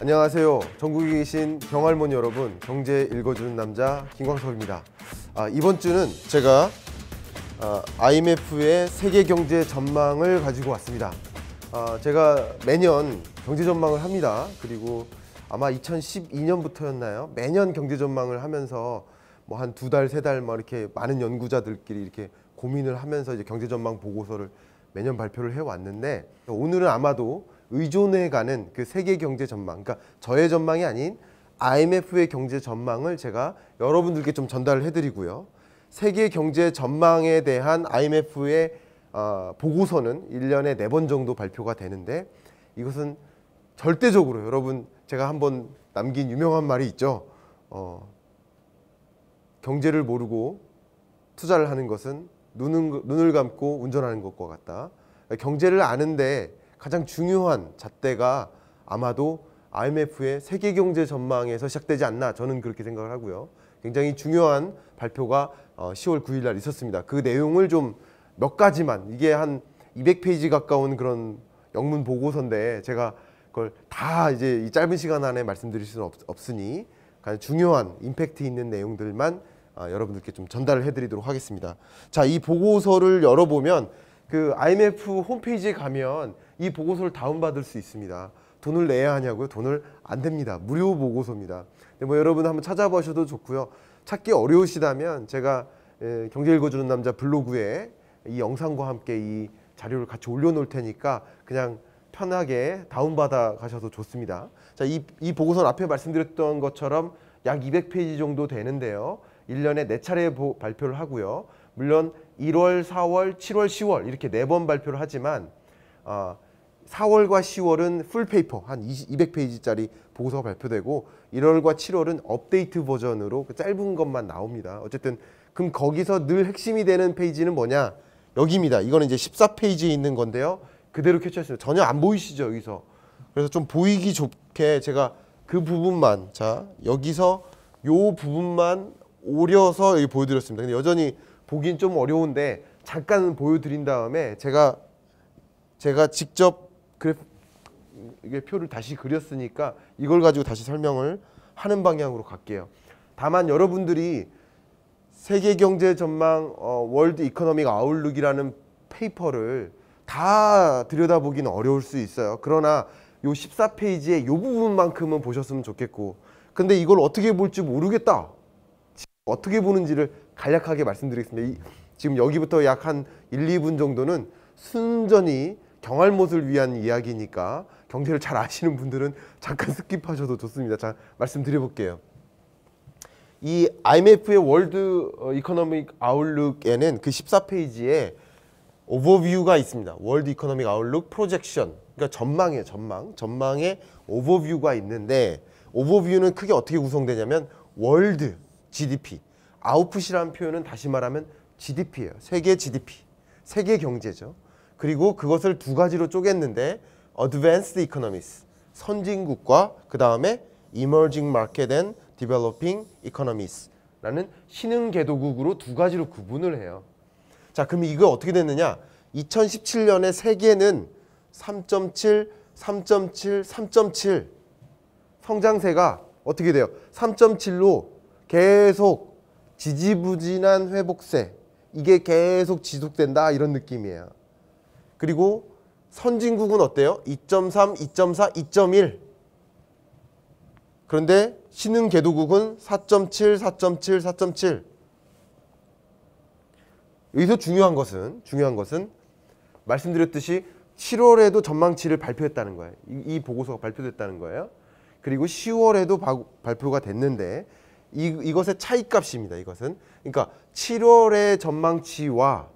안녕하세요. 전국에 계신 경할머 여러분, 경제 읽어주는 남자 김광석입니다. 아, 이번 주는 제가 아, IMF의 세계 경제 전망을 가지고 왔습니다. 아, 제가 매년 경제 전망을 합니다. 그리고 아마 2012년부터였나요? 매년 경제 전망을 하면서 뭐 한 두 달, 세달막 뭐 이렇게 많은 연구자들끼리 이렇게 고민을 하면서 이제 경제 전망 보고서를 매년 발표를 해 왔는데 오늘은 아마도 의존해가는 그 세계 경제 전망, 그러니까 저의 전망이 아닌 IMF의 경제 전망을 제가 여러분들께 좀 전달을 해드리고요. 세계 경제 전망에 대한 IMF의 어, 보고서는 1년에 4번 정도 발표가 되는데 이것은 절대적으로 여러분 제가 한번 남긴 유명한 말이 있죠. 어, 경제를 모르고 투자를 하는 것은 눈은, 눈을 감고 운전하는 것과 같다. 그러니까 경제를 아는데 가장 중요한 잣대가 아마도 IMF의 세계 경제 전망에서 시작되지 않나 저는 그렇게 생각을 하고요. 굉장히 중요한 발표가 10월 어, 9일 날 있었습니다. 그 내용을 좀 몇 가지만 이게 한 200페이지 가까운 그런 영문 보고서인데 제가 그걸 다 이제 이 짧은 시간 안에 말씀드릴 수는 없, 으니 가장 중요한 임팩트 있는 내용들만 어, 여러분들께 좀 전달을 해드리도록 하겠습니다. 자, 이 보고서를 열어보면 그 IMF 홈페이지에 가면 이 보고서를 다운받을 수 있습니다. 돈을 내야 하냐고요? 돈을 안 됩니다. 무료 보고서입니다. 근데 뭐 여러분 한번 찾아보셔도 좋고요. 찾기 어려우시다면 제가 예, 경제 읽어주는 남자 블로그에 이 영상과 함께 이 자료를 같이 올려놓을 테니까 그냥 편하게 다운받아 가셔도 좋습니다. 자, 이, 이 보고서는 앞에 말씀드렸던 것처럼 약 200페이지 정도 되는데요. 1년에 4차례 보, 발표를 하고요. 물론 1월, 4월, 7월, 10월 이렇게 네 번 발표를 하지만 어, 4월과 10월은 풀페이퍼 한 200페이지짜리 보고서가 발표되고 1월과 7월은 업데이트 버전으로 그 짧은 것만 나옵니다. 어쨌든 그럼 거기서 늘 핵심이 되는 페이지는 뭐냐? 여기입니다. 이거는 이제 14페이지에 있는 건데요. 그대로 캐치했습니 전혀 안 보이시죠, 여기서. 그래서 좀 보이기 좋게 제가 그 부분만 자, 여기서 요 부분만 오려서 여기 보여드렸습니다. 근데 여전히 보긴 좀 어려운데 잠깐 보여드린 다음에 제가 제가 직접 그래 이게 표를 다시 그렸으니까 이걸 가지고 다시 설명을 하는 방향으로 갈게요. 다만 여러분들이 세계 경제 전망 어, 월드 이코노믹 아웃룩이라는 페이퍼를 다 들여다보기는 어려울 수 있어요. 그러나 요 14페이지의 요 부분만큼은 보셨으면 좋겠고 근데 이걸 어떻게 볼지 모르겠다. 어떻게 보는지를 간략하게 말씀드리겠습니다. 이, 지금 여기부터 약 한 1, 2분 정도는 순전히 경할못을 위한 이야기니까 경제를 잘 아시는 분들은 잠깐 스킵하셔도 좋습니다. 자, 말씀드려볼게요. 이 IMF의 월드 어, 이코노믹 아웃룩에는 그 14페이지에 오버뷰가 있습니다. 월드 이코노믹 아웃룩 프로젝션. 그러니까 전망이에요. 전망. 전망에 오버뷰가 있는데 오버뷰는 크게 어떻게 구성되냐면 월드 GDP 아웃풋이라는 표현은 다시 말하면 GDP예요. 세계 GDP. 세계 경제죠. 그리고 그것을 두 가지로 쪼갰는데 Advanced Economies. 선진국과 그다음에 Emerging Market and Developing Economies. 라는 신흥 개도국으로 두 가지로 구분을 해요. 자, 그럼 이거 어떻게 됐느냐? 2017년에 세계는 3.7, 3.7, 3.7 성장세가 어떻게 돼요? 3.7로 계속 지지부진한 회복세 이게 계속 지속된다 이런 느낌이에요. 그리고 선진국은 어때요? 2.3, 2.4, 2.1 그런데 신흥 개도국은 4.7, 4.7, 4.7 여기서 중요한 것은 중요한 것은 말씀드렸듯이 7월에도 전망치를 발표했다는 거예요. 이, 이 보고서가 발표됐다는 거예요. 그리고 10월에도 바, 발표가 됐는데 이, 이것의 차이값입니다. 이것은 그러니까 7월의 전망치와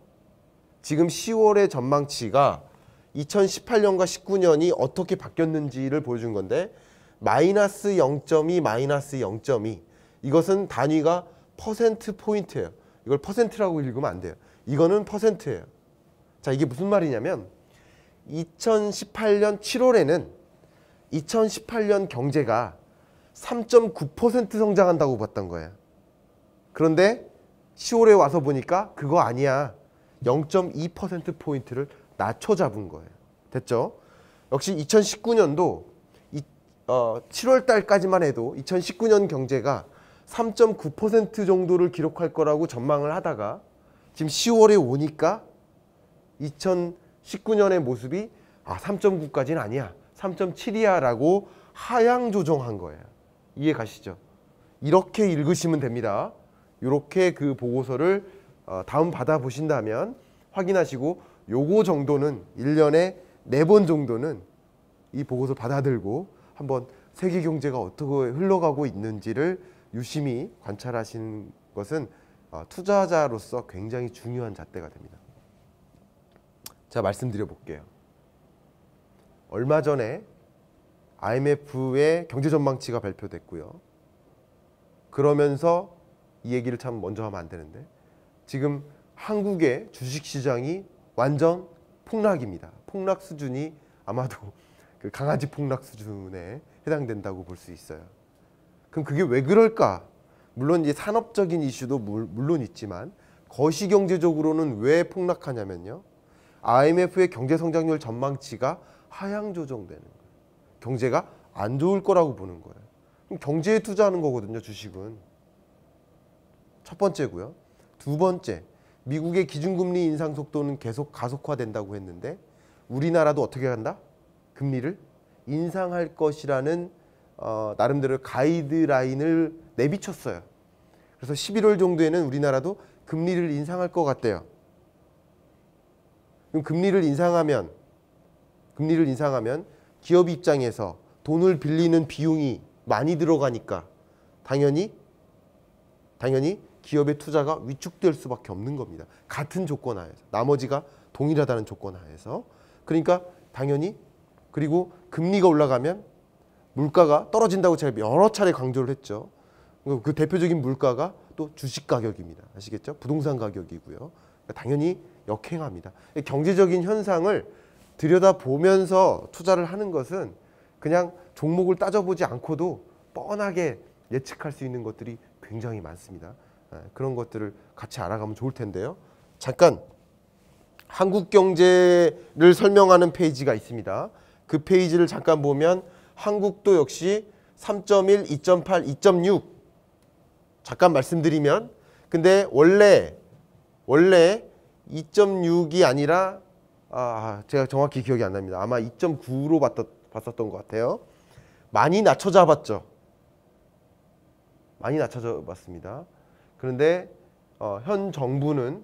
지금 10월의 전망치가 2018년과 19년이 어떻게 바뀌었는지를 보여준 건데 마이너스 0.2 마이너스 0.2 이것은 단위가 퍼센트 포인트예요. 이걸 퍼센트라고 읽으면 안 돼요. 이거는 퍼센트예요. 자 이게 무슨 말이냐면 2018년 7월에는 2018년 경제가 3.9% 성장한다고 봤던 거예요. 그런데 10월에 와서 보니까 그거 아니야. 0.2%포인트를 낮춰 잡은 거예요. 됐죠? 역시 2019년도 이, 어, 7월 달까지만 해도 2019년 경제가 3.9% 정도를 기록할 거라고 전망을 하다가 지금 10월에 오니까 2019년의 모습이 아 3.9까지는 아니야. 3.7이야 라고 하향 조정한 거예요. 이해 가시죠? 이렇게 읽으시면 됩니다. 이렇게 그 보고서를 어, 다운 받아 보신다면 확인하시고 요거 정도는 1년에 4번 정도는 이 보고서 받아들고 한번 세계 경제가 어떻게 흘러가고 있는지를 유심히 관찰하신 것은 어, 투자자로서 굉장히 중요한 잣대가 됩니다. 자 말씀드려 볼게요. 얼마 전에 IMF의 경제 전망치가 발표됐고요. 그러면서 이 얘기를 참 먼저 하면 안 되는데 지금 한국의 주식시장이 완전 폭락입니다. 폭락 수준이 아마도 그 강아지 폭락 수준에 해당된다고 볼 수 있어요. 그럼 그게 왜 그럴까? 물론 이제 산업적인 이슈도 물론 있지만 거시경제적으로는 왜 폭락하냐면요. IMF의 경제 성장률 전망치가 하향 조정되는 경제가 안 좋을 거라고 보는 거예요. 그럼 경제에 투자하는 거거든요, 주식은. 첫 번째고요. 두 번째, 미국의 기준금리 인상 속도는 계속 가속화된다고 했는데 우리나라도 어떻게 간다? 금리를 인상할 것이라는 어, 나름대로 가이드라인을 내비쳤어요. 그래서 11월 정도에는 우리나라도 금리를 인상할 것 같대요. 그럼 금리를 인상하면 금리를 인상하면 기업 입장에서 돈을 빌리는 비용이 많이 들어가니까 당연히 당연히 기업의 투자가 위축될 수밖에 없는 겁니다. 같은 조건 하에서 나머지가 동일하다는 조건 하에서 그러니까 당연히 그리고 금리가 올라가면 물가가 떨어진다고 제가 여러 차례 강조를 했죠. 그 대표적인 물가가 또 주식 가격입니다. 아시겠죠? 부동산 가격이고요. 그러니까 당연히 역행합니다. 경제적인 현상을 들여다보면서 투자를 하는 것은 그냥 종목을 따져보지 않고도 뻔하게 예측할 수 있는 것들이 굉장히 많습니다. 예, 그런 것들을 같이 알아가면 좋을 텐데요. 잠깐 한국 경제를 설명하는 페이지가 있습니다. 그 페이지를 잠깐 보면 한국도 역시 3.1, 2.8, 2.6 잠깐 말씀드리면 근데 원래 원래 2.6이 아니라 아, 아, 제가 정확히 기억이 안 납니다. 아마 2.9로 봤었던 것 같아요. 많이 낮춰 잡았죠. 많이 낮춰 잡았습니다. 그런데 어, 현 정부는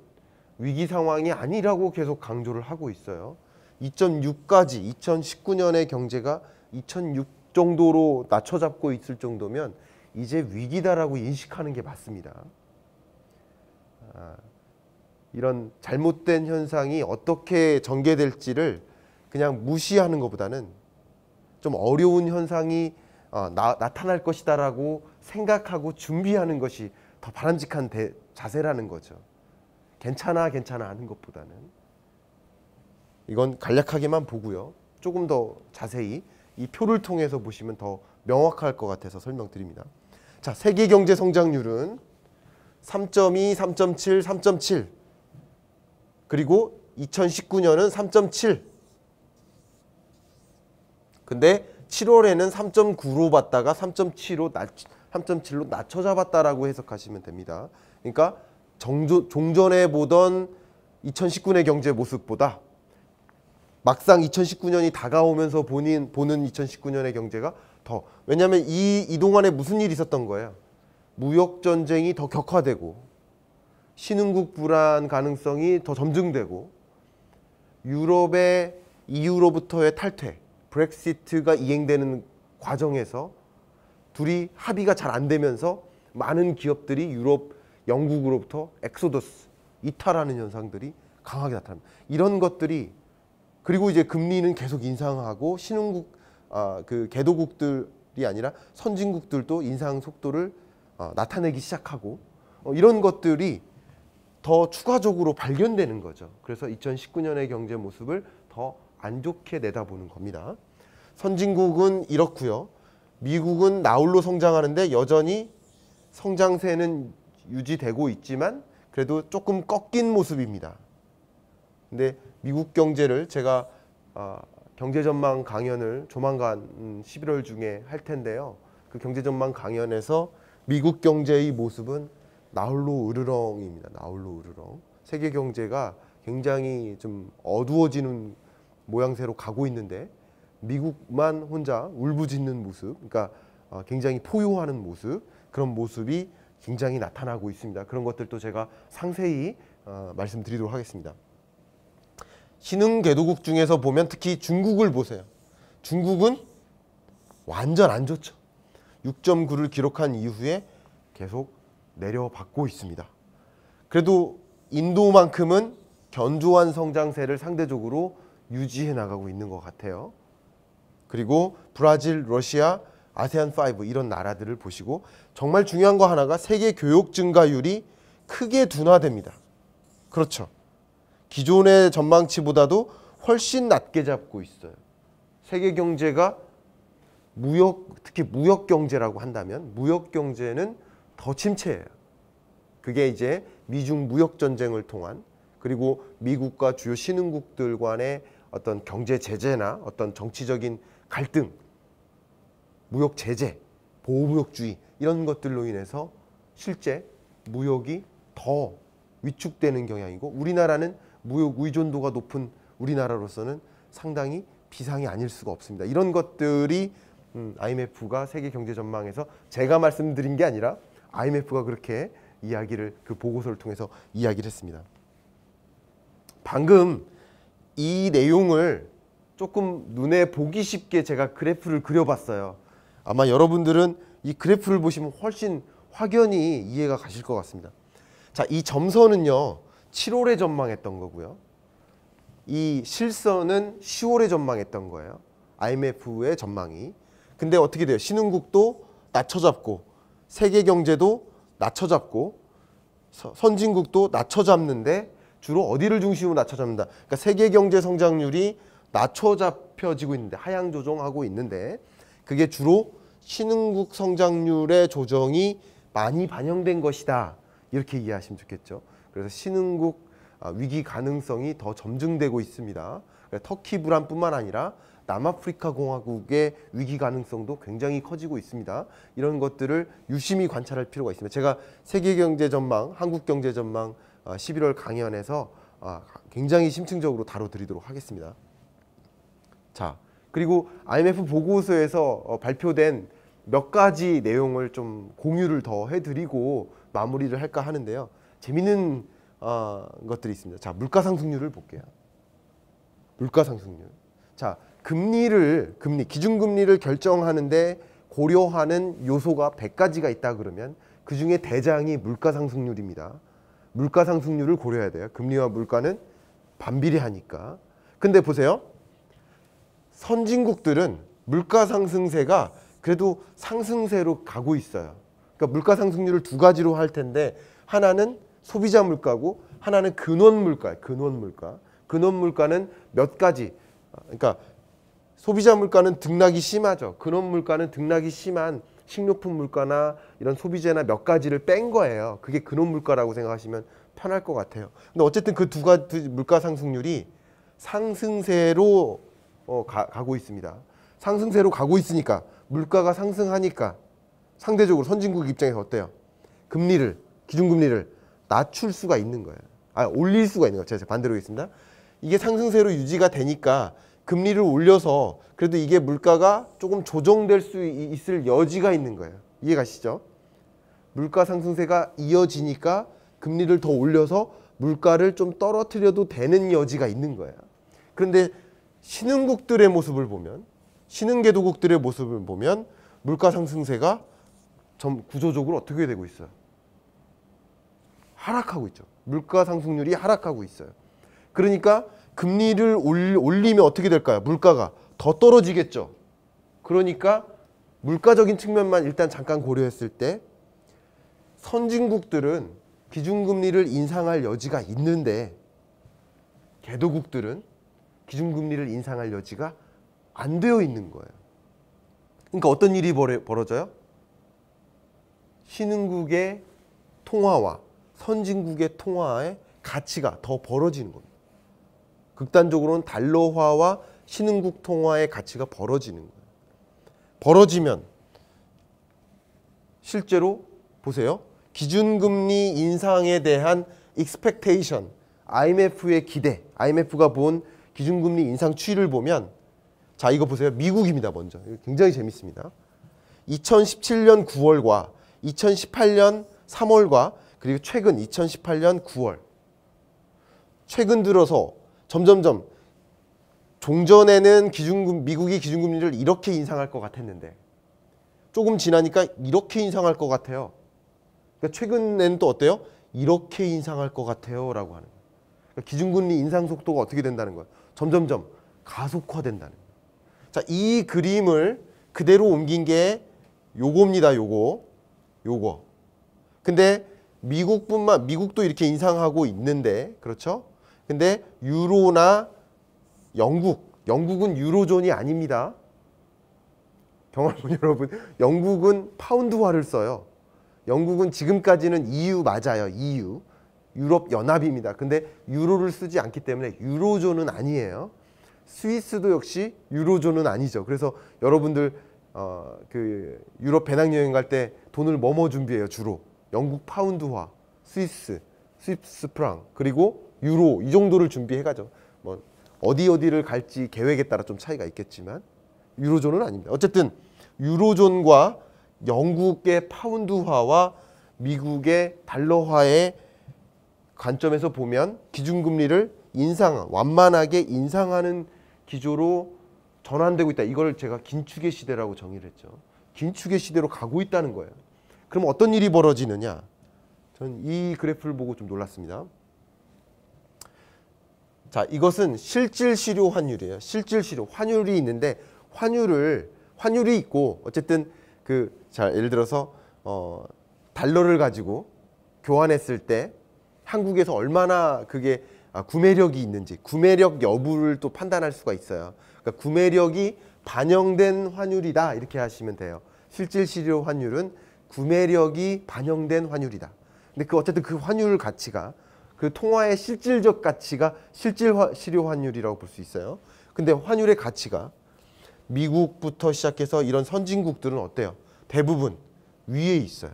위기 상황이 아니라고 계속 강조를 하고 있어요. 2.6까지 2019년의 경제가 2006 정도로 낮춰잡고 있을 정도면 이제 위기다라고 인식하는 게 맞습니다. 아. 이런 잘못된 현상이 어떻게 전개될지를 그냥 무시하는 것보다는 좀 어려운 현상이 어, 나, 타날 것이다라고 생각하고 준비하는 것이 더 바람직한 대, 자세라는 거죠. 괜찮아, 괜찮아 하는 것보다는 이건 간략하게만 보고요. 조금 더 자세히 이 표를 통해서 보시면 더 명확할 것 같아서 설명드립니다. 자, 세계 경제 성장률은 3.2, 3.7, 3.7 그리고 2019년은 3.7 근데 7월에는 3.9로 봤다가 3.7로 낮 3.7로 낮춰 잡았다라고 해석하시면 됩니다. 그러니까 정조, 종전에 보던 2019년의 경제 모습보다 막상 2019년이 다가오면서 본인 보는 2019년의 경제가 더 왜냐하면 이 이동안에 무슨 일이 있었던 거예요. 무역 전쟁이 더 격화되고 신흥국 불안 가능성이 더 점증되고 유럽의 EU로부터의 탈퇴, 브렉시트가 이행되는 과정에서 둘이 합의가 잘 안 되면서 많은 기업들이 유럽 영국으로부터 엑소더스 이탈하는 현상들이 강하게 나타납니다. 이런 것들이 그리고 이제 금리는 계속 인상하고 신흥국 아, 그 개도국들이 아니라 선진국들도 인상 속도를 어, 나타내기 시작하고 어, 이런 것들이 더 추가적으로 발견되는 거죠. 그래서 2019년의 경제 모습을 더 안 좋게 내다보는 겁니다. 선진국은 이렇고요. 미국은 나홀로 성장하는데 여전히 성장세는 유지되고 있지만 그래도 조금 꺾인 모습입니다. 근데 미국 경제를 제가 어, 경제 전망 강연을 조만간 11월 음, 중에 할 텐데요. 그 경제 전망 강연에서 미국 경제의 모습은 나홀로 으르렁입니다. 나홀로 으르렁. 세계 경제가 굉장히 좀 어두워지는 모양새로 가고 있는데 미국만 혼자 울부짖는 모습, 그러니까 어, 굉장히 포효하는 모습 그런 모습이 굉장히 나타나고 있습니다. 그런 것들도 제가 상세히 어, 말씀드리도록 하겠습니다. 신흥 개도국 중에서 보면 특히 중국을 보세요. 중국은 완전 안 좋죠. 6.9를 기록한 이후에 계속 내려받고 있습니다. 그래도 인도만큼은 견조한 성장세를 상대적으로 유지해 나가고 있는 것 같아요. 그리고 브라질, 러시아, 아세안 5 이런 나라들을 보시고 정말 중요한 거 하나가 세계 교육 증가율이 크게 둔화됩니다. 그렇죠. 기존의 전망치보다도 훨씬 낮게 잡고 있어요. 세계 경제가 무역 특히 무역 경제라고 한다면 무역 경제는 더 침체해요. 그게 이제 미중 무역 전쟁을 통한 그리고 미국과 주요 신흥국들 간의 어떤 경제 제재나 어떤 정치적인 갈등, 무역 제재, 보호무역주의 이런 것들로 인해서 실제 무역이 더 위축되는 경향이고 우리나라는 무역 의존도가 높은 우리나라로서는 상당히 비상이 아닐 수가 없습니다. 이런 것들이 IMF가 음, 세계 경제 전망에서 제가 말씀드린 게 아니라 IMF가 그렇게 이야기를 그 보고서를 통해서 이야기를 했습니다. 방금 이 내용을 조금 눈에 보기 쉽게 제가 그래프를 그려봤어요. 아마 여러분들은 이 그래프를 보시면 훨씬 확연히 이해가 가실 것 같습니다. 자, 이 점선은요. 7월에 전망했던 거고요. 이 실선은 10월에 전망했던 거예요. IMF의 전망이. 근데 어떻게 돼요? 신흥국도 낮춰잡고 세계 경제도 낮춰잡고 선진국도 낮춰잡는데 주로 어디를 중심으로 낮춰잡는다. 그러니까 세계 경제 성장률이 낮춰잡혀지고 있는데 하향 조정하고 있는데 그게 주로 신흥국 성장률의 조정이 많이 반영된 것이다. 이렇게 이해하시면 좋겠죠. 그래서 신흥국 아, 위기 가능성이 더 점증되고 있습니다. 그러니까 터키 불안뿐만 아니라 남아프리카 공화국의 위기 가능성도 굉장히 커지고 있습니다. 이런 것들을 유심히 관찰할 필요가 있습니다. 제가 세계 경제 전망, 한국 경제 전망 11월 어, 강연에서 아, 굉장히 심층적으로 다뤄드리도록 하겠습니다. 자, 그리고 IMF 보고서에서 어, 발표된 몇 가지 내용을 좀 공유를 더 해드리고 마무리를 할까 하는데요. 재밌는 어, 것들이 있습니다. 자, 물가상승률을 볼게요. 물가상승률. 자, 금리를 금리 기준금리를 결정하는데 고려하는 요소가 100가지가 있다 그러면 그 중에 대장이 물가 상승률입니다. 물가 상승률을 고려해야 돼요. 금리와 물가는 반비례하니까. 근데 보세요. 선진국들은 물가 상승세가 그래도 상승세로 가고 있어요. 그러니까 물가 상승률을 두 가지로 할 텐데 하나는 소비자 물가고 하나는 근원 물가예요. 근원 물가. 근원 물가는 몇 가지 그러니까 소비자 물가는 등락이 심하죠. 근원 물가는 등락이 심한 식료품 물가나 이런 소비재나 몇 가지를 뺀 거예요. 그게 근원 물가라고 생각하시면 편할 것 같아요. 근데 어쨌든 그 두 가지 물가 상승률이 상승세로 어, 가, 가고 있습니다. 상승세로 가고 있으니까 물가가 상승하니까 상대적으로 선진국 입장에서 어때요? 금리를 기준금리를 낮출 수가 있는 거예요. 아 올릴 수가 있는 거예요. 제가 반대로 하겠습니다. 이게 상승세로 유지가 되니까 금리를 올려서 그래도 이게 물가가 조금 조정될 수 있을 여지가 있는 거예요. 이해가시죠? 물가 상승세가 이어지니까 금리를 더 올려서 물가를 좀 떨어뜨려도 되는 여지가 있는 거예요. 그런데 신흥국들의 모습을 보면 신흥개도국들의 모습을 보면 물가 상승세가 점 구조적으로 어떻게 되고 있어요? 하락하고 있죠. 물가 상승률이 하락하고 있어요. 그러니까 금리를 올리면 어떻게 될까요? 물가가 더 떨어지겠죠. 그러니까 물가적인 측면만 일단 잠깐 고려했을 때 선진국들은 기준금리를 인상할 여지가 있는데 개도국들은 기준금리를 인상할 여지가 안 되어 있는 거예요. 그러니까 어떤 일이 벌어져요? 신흥국의 통화와 선진국의 통화의 가치가 더 벌어지는 겁니다. 극단적으로는 달러화와 신흥국 통화의 가치가 벌어지는 거예요. 벌어지면 실제로 보세요. 기준금리 인상에 대한 익스펙테이션, IMF의 기대, IMF가 본 기준금리 인상 추이를 보면 자, 이거 보세요. 미국입니다, 먼저. 굉장히 재밌습니다. 2017년 9월과 2018년 3월과 그리고 최근 2018년 9월 최근 들어서 점점점 종전에는 기준금 미국이 기준금리를 이렇게 인상할 것 같았는데 조금 지나니까 이렇게 인상할 것 같아요. 그러니까 최근에는 또 어때요? 이렇게 인상할 것 같아요라고 하는 그러니까 기준금리 인상 속도가 어떻게 된다는 거예요? 점점점 가속화된다는 거예요. 자, 이 그림을 그대로 옮긴 게 요겁니다. 요거. 요거. 근데 미국뿐만 미국도 이렇게 인상하고 있는데 그렇죠? 근데 유로나 영국, 영국은 유로존이 아닙니다. 경험 여러분, 영국은 파운드화를 써요. 영국은 지금까지는 EU 맞아요. EU. 유럽 연합입니다. 근데 유로를 쓰지 않기 때문에 유로존은 아니에요. 스위스도 역시 유로존은 아니죠. 그래서 여러분들 어, 그 유럽 배낭여행 갈 때 돈을 뭐뭐 준비해요 주로 영국 파운드화 스위스 스위스 프랑 그리고 유로 이 정도를 준비해가죠. 뭐 어디 어디를 갈지 계획에 따라 좀 차이가 있겠지만 유로존은 아닙니다. 어쨌든 유로존과 영국의 파운드화와 미국의 달러화의 관점에서 보면 기준금리를 인상 완만하게 인상하는 기조로 전환되고 있다. 이걸 제가 긴축의 시대라고 정의를 했죠. 긴축의 시대로 가고 있다는 거예요. 그럼 어떤 일이 벌어지느냐? 전이 그래프를 보고 좀 놀랐습니다. 자, 이것은 실질 시료 환율이에요. 실질 시료 환율이 있는데 환율을 환율이 있고 어쨌든 그 자, 예를 들어서 어 달러를 가지고 교환했을 때 한국에서 얼마나 그게 아, 구매력이 있는지 구매력 여부를 또 판단할 수가 있어요. 그러니까 구매력이 반영된 환율이다 이렇게 하시면 돼요. 실질 시료 환율은 구매력이 반영된 환율이다. 근데 그 어쨌든 그 환율 가치가 그 통화의 실질적 가치가 실질 실효 환율이라고 볼 수 있어요. 근데 환율의 가치가 미국부터 시작해서 이런 선진국들은 어때요? 대부분 위에 있어요.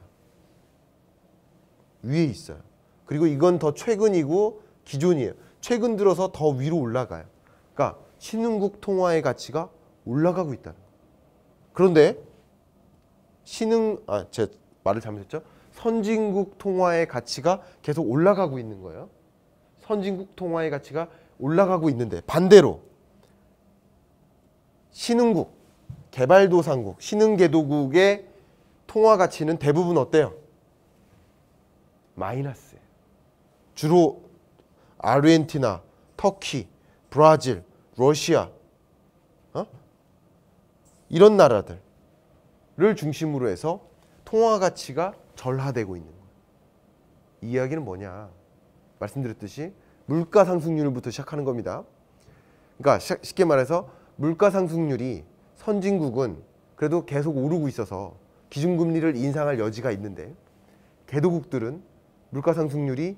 위에 있어요. 그리고 이건 더 최근이고 기존이에요. 최근 들어서 더 위로 올라가요. 그러니까 신흥국 통화의 가치가 올라가고 있다는 거예요. 그런데 신흥 아제 말을 잘못했죠? 선진국 통화의 가치가 계속 올라가고 있는 거예요. 선진국 통화의 가치가 올라가고 있는데 반대로 신흥국, 개발도상국, 신흥개도국의 통화 가치는 대부분 어때요? 마이너스. 주로 아르헨티나, 터키, 브라질, 러시아 어? 이런 나라들을 중심으로 해서 통화 가치가 절하되고 있는 거예요. 이 이야기는 뭐냐? 말씀드렸듯이 물가 상승률부터 시작하는 겁니다. 그러니까 쉽게 말해서 물가 상승률이 선진국은 그래도 계속 오르고 있어서 기준금리를 인상할 여지가 있는데 개도국들은 물가 상승률이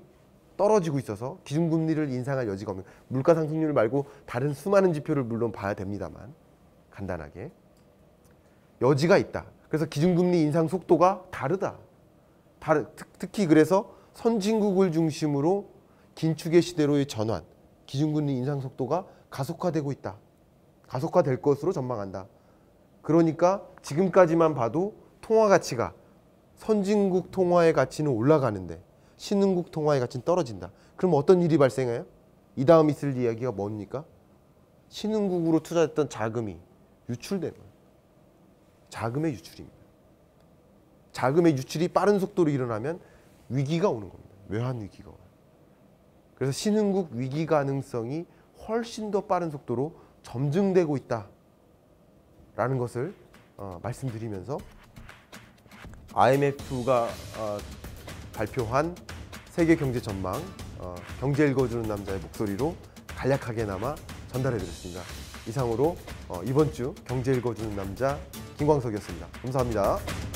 떨어지고 있어서 기준금리를 인상할 여지가 없는 물가 상승률 말고 다른 수많은 지표를 물론 봐야 됩니다만 간단하게 여지가 있다. 그래서 기준금리 인상 속도가 다르다. 특히 그래서 선진국을 중심으로 긴축의 시대로의 전환, 기준금리 인상 속도가 가속화되고 있다. 가속화될 것으로 전망한다. 그러니까 지금까지만 봐도 통화 가치가 선진국 통화의 가치는 올라가는데 신흥국 통화의 가치는 떨어진다. 그럼 어떤 일이 발생해요? 이 다음 있을 이야기가 뭡니까? 신흥국으로 투자했던 자금이 유출되는 거예요. 자금의 유출입니다. 자금의 유출이 빠른 속도로 일어나면 위기가 오는 겁니다. 외환 위기가 그래서 신흥국 위기 가능성이 훨씬 더 빠른 속도로 점증되고 있다라는 것을 어, 말씀드리면서 IMF가 어, 발표한 세계 경제 전망 어, 경제 읽어주는 남자의 목소리로 간략하게나마 전달해드렸습니다. 이상으로 어, 이번 주 경제 읽어주는 남자 김광석이었습니다. 감사합니다.